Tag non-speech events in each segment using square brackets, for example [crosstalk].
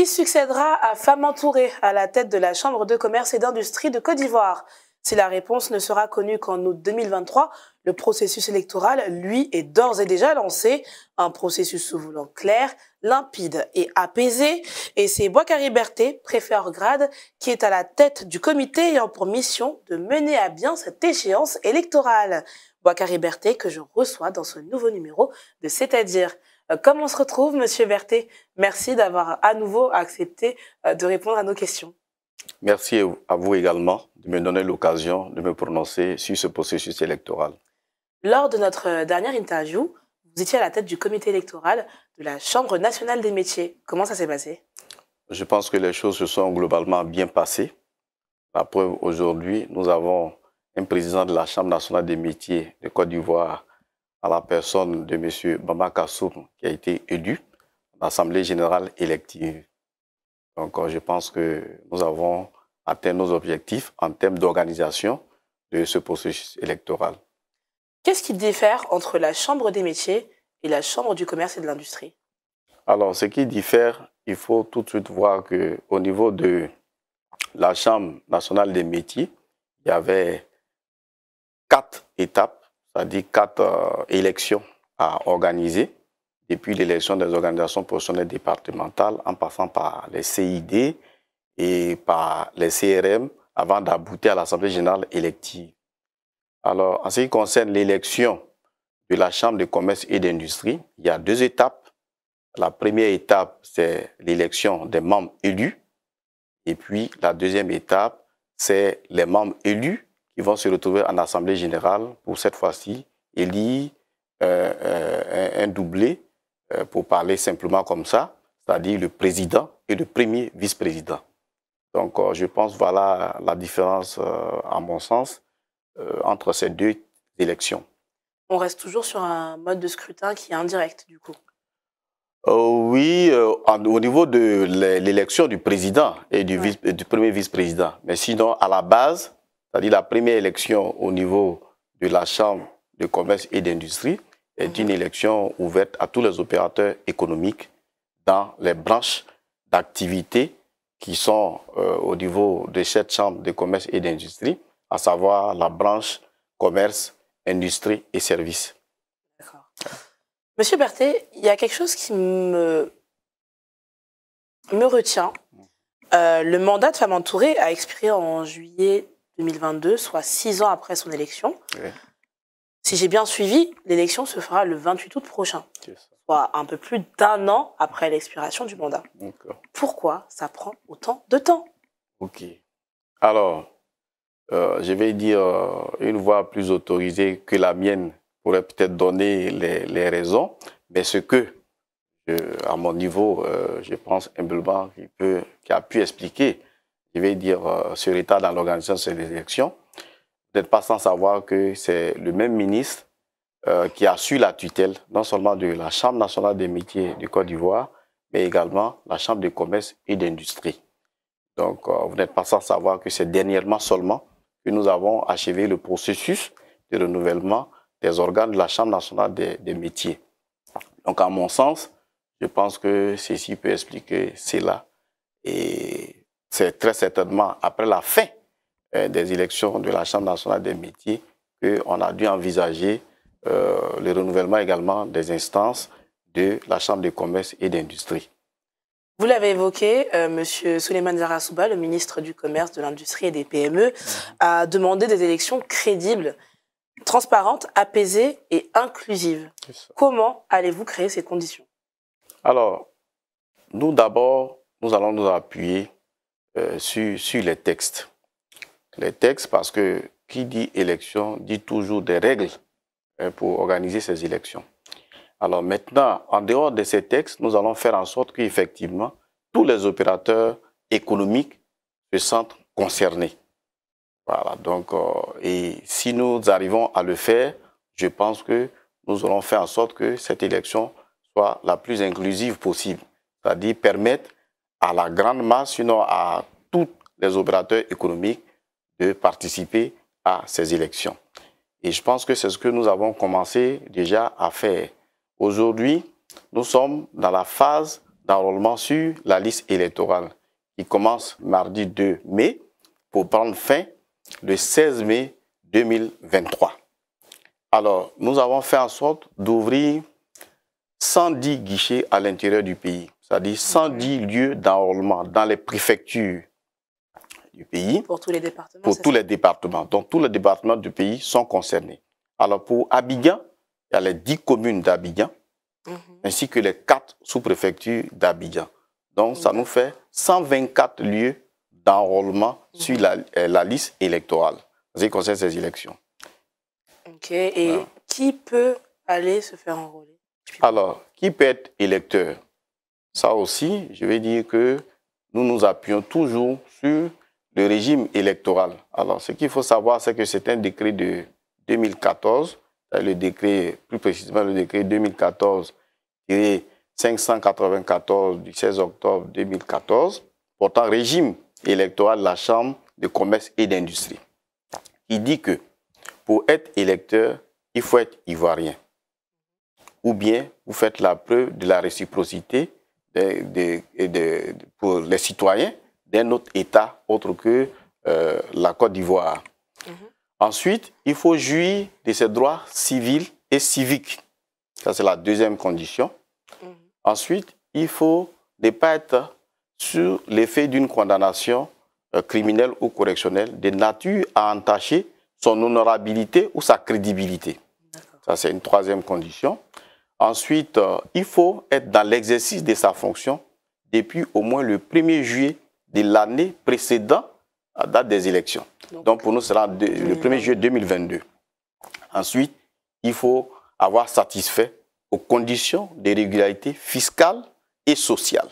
Qui succédera à Femme Entourée à la tête de la Chambre de commerce et d'industrie de Côte d'Ivoire Si la réponse ne sera connue qu'en août 2023, le processus électoral, lui, est d'ores et déjà lancé. Un processus sous voulant clair, limpide et apaisé. Et c'est bois Berté, préfet grade, qui est à la tête du comité ayant pour mission de mener à bien cette échéance électorale. bois Berté que je reçois dans ce nouveau numéro de C'est-à-dire. Euh, comme on se retrouve, Monsieur Verté, merci d'avoir à nouveau accepté euh, de répondre à nos questions. Merci à vous également de me donner l'occasion de me prononcer sur ce processus électoral. Lors de notre dernière interview, vous étiez à la tête du comité électoral de la Chambre nationale des métiers. Comment ça s'est passé Je pense que les choses se sont globalement bien passées. La preuve, aujourd'hui, nous avons un président de la Chambre nationale des métiers de Côte d'Ivoire à la personne de M. Bamba qui a été élu à l'Assemblée générale élective. Donc, euh, je pense que nous avons atteint nos objectifs en termes d'organisation de ce processus électoral. Qu'est-ce qui diffère entre la Chambre des métiers et la Chambre du commerce et de l'industrie Alors, ce qui diffère, il faut tout de suite voir qu'au niveau de la Chambre nationale des métiers, il y avait quatre étapes c'est-à-dire quatre euh, élections à organiser, depuis l'élection des organisations professionnelles départementales, en passant par les CID et par les CRM, avant d'aboutir à l'Assemblée générale élective. Alors, en ce qui concerne l'élection de la Chambre de commerce et d'industrie, il y a deux étapes. La première étape, c'est l'élection des membres élus. Et puis, la deuxième étape, c'est les membres élus ils vont se retrouver en Assemblée générale pour cette fois-ci élire euh, euh, un doublé euh, pour parler simplement comme ça, c'est-à-dire le président et le premier vice-président. Donc je pense voilà la différence, en mon sens, entre ces deux élections. On reste toujours sur un mode de scrutin qui est indirect, du coup. oui, au niveau de l'élection du président et du, du premier vice-président. Mais sinon, à la base, c'est-à-dire la première élection au niveau de la Chambre de commerce et d'industrie, est une élection ouverte à tous les opérateurs économiques dans les branches d'activité qui sont euh, au niveau de cette Chambre de commerce et d'industrie, à savoir la branche commerce, industrie et services. D'accord. Monsieur Berthet, il y a quelque chose qui me, retient. Euh, le mandat de Femme Entourée a expiré en juillet 2022, soit six ans après son élection. Si j'ai bien suivi, l'élection se fera le 28 août prochain, soit un peu plus d'un an après l'expiration du mandat. Pourquoi ça prend autant de temps Ok. Alors, euh, je vais dire euh, une voix plus autorisée que la mienne pourrait peut-être donner les, raisons, mais ce que, euh, à mon niveau, je pense humblement qui a pu expliquer je vais dire, euh, sur l'État dans l'organisation de ces élections, vous n'êtes pas sans savoir que c'est le même ministre euh, qui a su la tutelle, non seulement de la Chambre nationale des métiers du Côte d'Ivoire, mais également la Chambre de commerce et d'industrie. Donc, euh, vous n'êtes pas sans savoir que c'est dernièrement seulement que nous avons achevé le processus de renouvellement des organes de la Chambre nationale des, des métiers. Donc, à mon sens, je pense que ceci peut expliquer cela. Et c'est très certainement après la fin euh, des élections de la Chambre nationale des métiers qu'on a dû envisager euh, le renouvellement également des instances de la Chambre de commerce et d'industrie. Vous l'avez évoqué, euh, Monsieur M. Souleymane Zarasouba, le ministre du Commerce, de l'Industrie et des PME, a demandé des élections crédibles, transparentes, apaisées et inclusives. Comment allez-vous créer ces conditions Alors, nous d'abord, nous allons nous appuyer euh, sur, les textes. Les textes, parce que qui dit élection dit toujours des règles hein, pour organiser ces élections. Alors maintenant, en dehors de ces textes, nous allons faire en sorte qu'effectivement, tous les opérateurs économiques se sentent concernés. Voilà, donc, euh, et si nous arrivons à le faire, je pense que nous allons faire en sorte que cette élection soit la plus inclusive possible, c'est-à-dire permettre à la grande masse, sinon à tous les opérateurs économiques de participer à ces élections. Et je pense que c'est ce que nous avons commencé déjà à faire. Aujourd'hui, nous sommes dans la phase d'enrôlement sur la liste électorale qui commence mardi 2 mai pour prendre fin le 16 mai 2023. Alors, nous avons fait en sorte d'ouvrir 110 guichets à l'intérieur du pays c'est-à-dire 110 lieux d'enrôlement dans les préfectures du pays. Pour tous les départements Pour tous les départements. Donc, tous les départements du pays sont concernés. Alors, pour Abidjan, il y a les 10 communes d'Abidjan, mhm. ainsi que les 4 sous-préfectures d'Abidjan. Donc, ça nous fait 124 lieux d'enrôlement mhm. sur euh, la, liste électorale, à concerne ces élections. OK. Et qui peut aller se faire enrôler Alors, qui peut être électeur ça aussi, je vais dire que nous nous appuyons toujours sur le régime électoral. Alors, ce qu'il faut savoir, c'est que c'est un décret de 2014, le décret, plus précisément le décret 2014-594 du 16 octobre 2014, portant régime électoral de la Chambre de commerce et d'industrie. Il dit que pour être électeur, il faut être ivoirien. Ou bien, vous faites la preuve de la réciprocité de pour les citoyens d'un autre État autre que euh, la Côte d'Ivoire. Mhm. Ensuite, il faut jouir de ses droits civils et civiques. Ça, c'est la deuxième condition. Mhm. Ensuite, il faut ne pas être sur l'effet d'une condamnation euh, criminelle ou correctionnelle de nature à entacher son honorabilité ou sa crédibilité. Ça, c'est une troisième condition. Ensuite, euh, il faut être dans l'exercice de sa fonction depuis au moins le 1er juillet de l'année précédente à date des élections. Donc, pour nous, ce sera le 1er juillet 2022. Ensuite, il faut avoir satisfait aux conditions de régularité fiscale et sociale.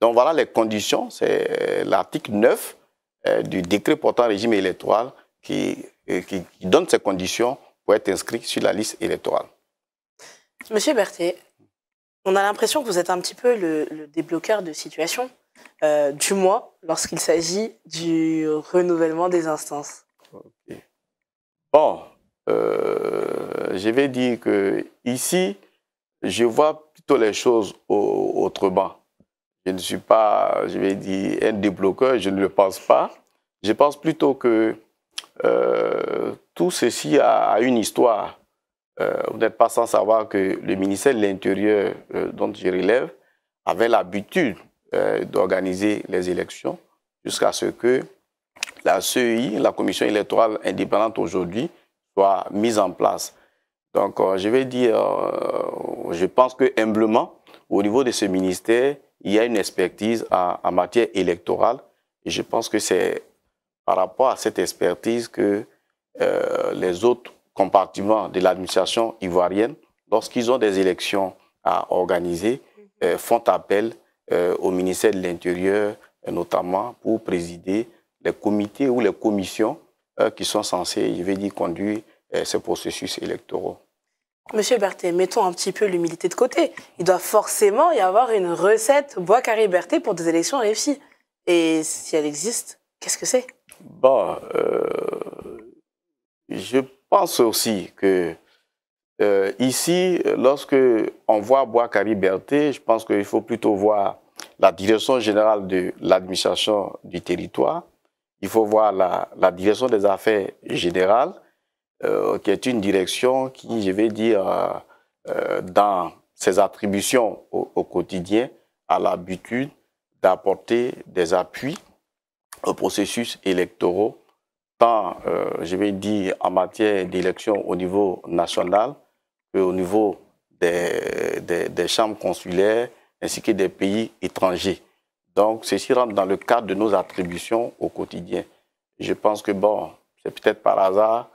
Donc voilà les conditions, c'est euh, l'article 9 euh, du décret portant régime électoral qui donne ces conditions pour être inscrit sur la liste électorale. Monsieur Berthet, on a l'impression que vous êtes un petit peu le, débloqueur de situation, euh, du moins lorsqu'il s'agit du renouvellement des instances. Bon, euh, je vais dire que ici, je vois plutôt les choses autrement. Je ne suis pas, je vais dire, un débloqueur, je ne le pense pas. Je pense plutôt que euh, tout ceci a une histoire. Euh, vous n'êtes pas sans savoir que le ministère de l'Intérieur, euh, dont je relève, avait l'habitude euh, d'organiser les élections jusqu'à ce que la CEI, la Commission électorale indépendante aujourd'hui, soit mise en place. Donc, je vais dire, je pense que humblement, au niveau de ce ministère, il y a une expertise en, matière électorale. Et je pense que c'est par rapport à cette expertise que les autres compartiment de l'administration ivoirienne, lorsqu'ils ont des élections à organiser, euh, font appel euh, au ministère de l'Intérieur, euh, notamment pour présider les comités ou les commissions qui sont censées, je vais dire, conduire ces processus électoraux. Monsieur Berthet, mettons un petit peu l'humilité de côté. Il doit forcément y avoir une recette bois carré pour des élections réussies. Et si elle existe, qu'est-ce que c'est Bah, je pense aussi que euh, ici, lorsque on voit Bois Cariberté, je pense qu'il faut plutôt voir la direction générale de l'administration du territoire, il faut voir la, direction des affaires générales, euh, qui est une direction qui, je vais dire, euh, dans ses attributions au, au quotidien, a l'habitude d'apporter des appuis aux processus électoraux tant, euh, je vais dire, en matière d'élection au niveau national au niveau des, des, chambres consulaires ainsi que des pays étrangers. Donc, ceci rentre dans le cadre de nos attributions au quotidien. Je pense que, bon, c'est peut-être par hasard,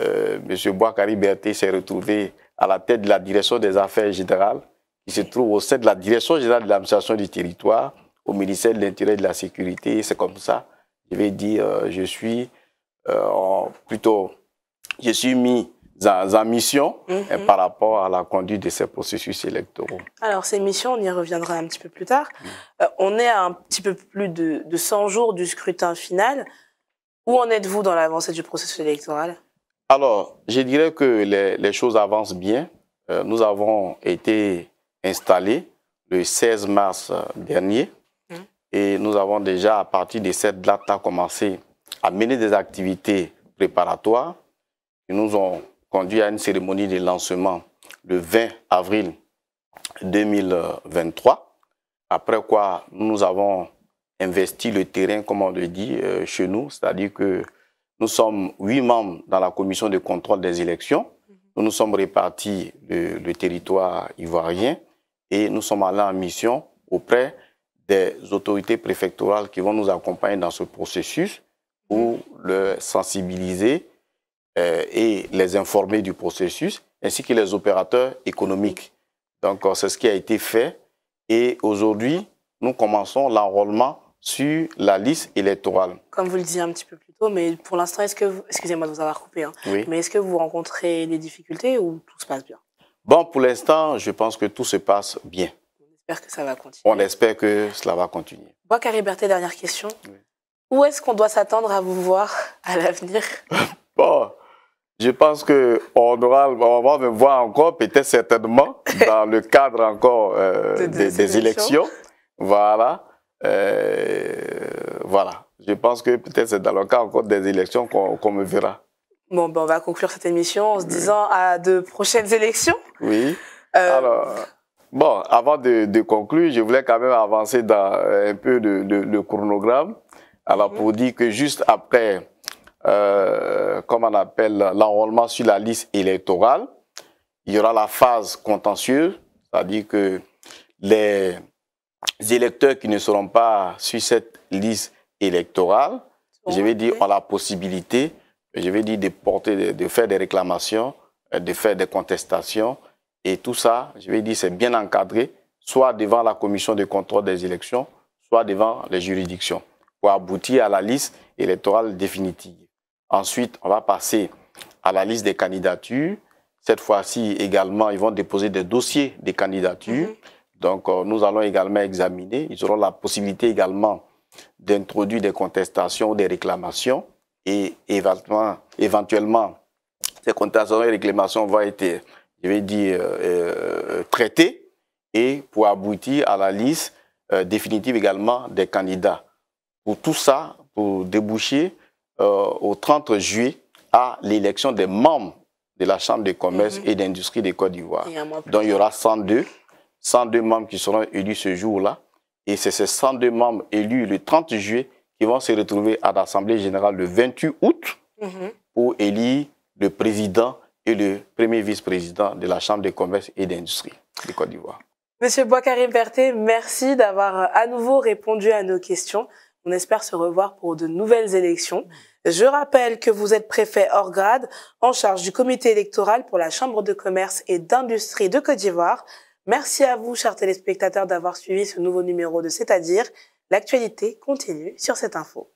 euh, M. Boakari Berté s'est retrouvé à la tête de la direction des affaires générales, qui se trouve au sein de la direction générale de l'administration du territoire, au ministère de l'Intérêt et de la Sécurité. C'est comme ça, je vais dire, euh, je suis euh, plutôt, je suis mis en, mission mhm. par rapport à la conduite de ces processus électoraux. Alors, ces missions, on y reviendra un petit peu plus tard. Mhm. Euh, on est à un petit peu plus de, 100 jours du scrutin final. Où en êtes-vous dans l'avancée du processus électoral Alors, je dirais que les, choses avancent bien. Euh, nous avons été installés le 16 mars dernier mhm. et nous avons déjà, à partir de cette date-là, commencé à mener des activités préparatoires qui nous ont conduit à une cérémonie de lancement le 20 avril 2023, après quoi nous avons investi le terrain, comme on le dit, euh, chez nous, c'est-à-dire que nous sommes huit membres dans la commission de contrôle des élections. Nous nous sommes répartis le territoire ivoirien et nous sommes allés en mission auprès des autorités préfectorales qui vont nous accompagner dans ce processus pour le sensibiliser euh, et les informer du processus, ainsi que les opérateurs économiques. Donc, euh, c'est ce qui a été fait. Et aujourd'hui, nous commençons l'enrôlement sur la liste électorale. Comme vous le disiez un petit peu plus tôt, mais pour l'instant, est-ce que, excusez-moi de vous avoir coupé, hein, mais est-ce que vous rencontrez des difficultés ou tout se passe bien Bon, pour l'instant, je pense que tout se passe bien. On espère que ça va continuer. On espère que cela va continuer. Bois Carré dernière question. Où est-ce qu'on doit s'attendre à vous voir à l'avenir [laughs] Bon, je pense qu'on on va me voir encore, peut-être certainement, [laughs] dans le cadre encore euh, des, élections. Voilà. Euh, voilà. Je pense que peut-être c'est dans le cadre encore des élections qu'on me verra. Bon, ben, on va conclure cette émission en se disant à de prochaines élections. Oui. Euh, Alors, bon, avant de, conclure, je voulais quand même avancer dans un peu le, le chronogramme. Alors, pour dire que juste après, euh, comment on appelle, l'enrôlement sur la liste électorale, il y aura la phase contentieuse, c'est-à-dire que les électeurs qui ne seront pas sur cette liste électorale, je vais dire, ont la possibilité, je vais dire, de, porter, de faire des réclamations, euh, de faire des contestations. Et tout ça, je vais dire, c'est bien encadré, soit devant la commission de contrôle des élections, soit devant les juridictions pour aboutir à la liste électorale définitive. Ensuite, on va passer à la liste des candidatures. Cette fois-ci également, ils vont déposer des dossiers des candidatures. Mhm. Donc, euh, nous allons également examiner. Ils auront la possibilité également d'introduire des contestations ou des réclamations. Et éventuellement, éventuellement, ces contestations et réclamations vont être, je vais dire, euh, euh, traitées et pour aboutir à la liste définitive également des candidats pour tout ça, pour déboucher euh, au 30 juillet à l'élection des membres de la Chambre de commerce mhm. et d'industrie de Côte d'Ivoire. Donc il y aura 102, 102 membres qui seront élus ce jour-là. Et c'est ces 102 membres élus le 30 juillet qui vont se retrouver à l'Assemblée générale le 28 août mhm. pour élire le président et le premier vice-président de la Chambre de commerce et d'industrie de Côte d'Ivoire. Monsieur Boiscarimberté, berté merci d'avoir à nouveau répondu à nos questions. On espère se revoir pour de nouvelles élections. Je rappelle que vous êtes préfet hors grade en charge du comité électoral pour la Chambre de commerce et d'industrie de Côte d'Ivoire. Merci à vous, chers téléspectateurs, d'avoir suivi ce nouveau numéro de C'est-à-dire. L'actualité continue sur cette info.